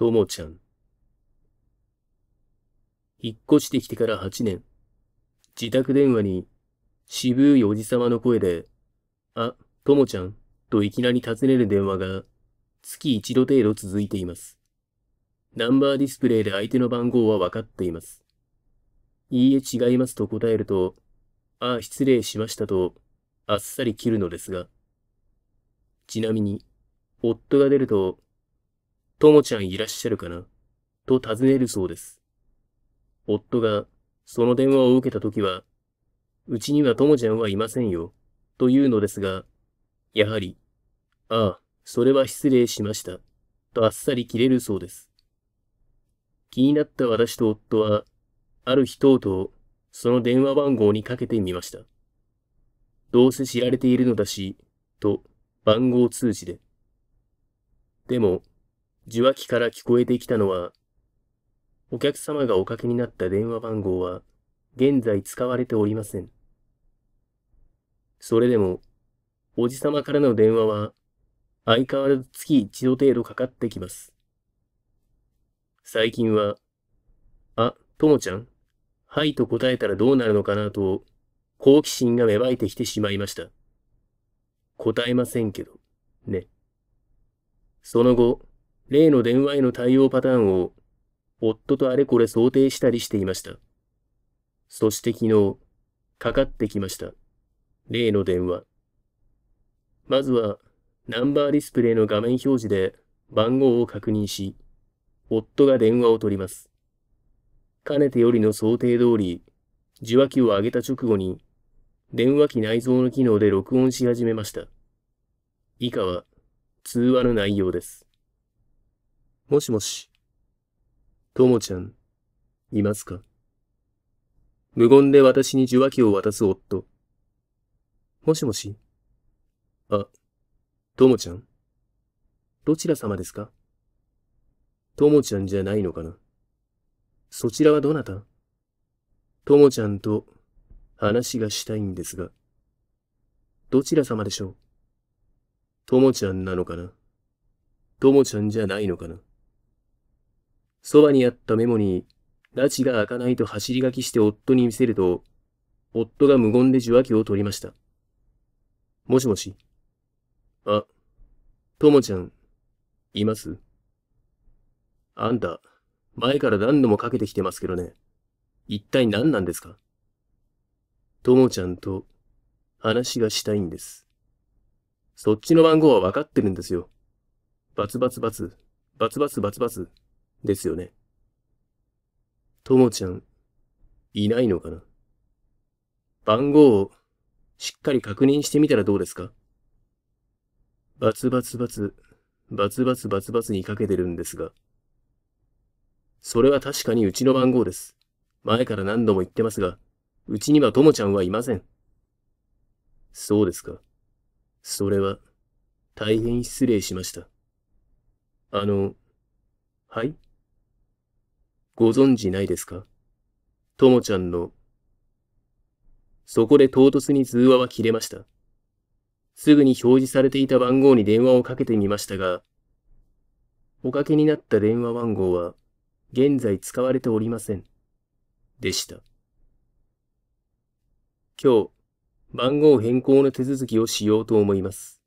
ともちゃん。引っ越してきてから8年、自宅電話に渋いおじさまの声で、あ、ともちゃんといきなり尋ねる電話が月一度程度続いています。ナンバーディスプレイで相手の番号は分かっています。いいえ違いますと答えると、ああ失礼しましたと、あっさり切るのですが。ちなみに、夫が出ると、ともちゃんいらっしゃるかなと尋ねるそうです。夫がその電話を受けた時は、うちにはともちゃんはいませんよ、というのですが、やはり、ああ、それは失礼しました、とあっさり切れるそうです。気になった私と夫は、ある日とうとう、その電話番号にかけてみました。どうせ知られているのだし、と番号通知で。でも、受話器から聞こえてきたのは、お客様がおかけになった電話番号は現在使われておりません。それでも、おじ様からの電話は相変わらず月一度程度かかってきます。最近は、あ、ともちゃんはいと答えたらどうなるのかなと、好奇心が芽生えてきてしまいました。答えませんけど、ね。その後、例の電話への対応パターンを夫とあれこれ想定したりしていました。そして昨日、かかってきました。例の電話。まずは、ナンバーディスプレイの画面表示で番号を確認し、夫が電話を取ります。かねてよりの想定通り、受話器を上げた直後に、電話機内蔵の機能で録音し始めました。以下は、通話の内容です。もしもし。ともちゃん、いますか無言で私に受話器を渡す夫。もしもし。あ、ともちゃん。どちら様ですかともちゃんじゃないのかなそちらはどなたともちゃんと話がしたいんですが。どちら様でしょうともちゃんなのかなともちゃんじゃないのかなそばにあったメモに、拉致が開かないと走り書きして夫に見せると、夫が無言で受話器を取りました。もしもし。あ、ともちゃん、いますあんた、前から何度もかけてきてますけどね。一体何なんですかともちゃんと話がしたいんです。そっちの番号は分かってるんですよ。バツバツバツ、バツバツバツバツ。ですよね。ともちゃん、いないのかな番号をしっかり確認してみたらどうですかバツバツバツ、バツバツバツバツにかけてるんですが。それは確かにうちの番号です。前から何度も言ってますが、うちにはともちゃんはいません。そうですか。それは、大変失礼しました。あの、はいご存じないですかともちゃんの。そこで唐突に通話は切れました。すぐに表示されていた番号に電話をかけてみましたが、おかけになった電話番号は現在使われておりません。でした。今日、番号変更の手続きをしようと思います。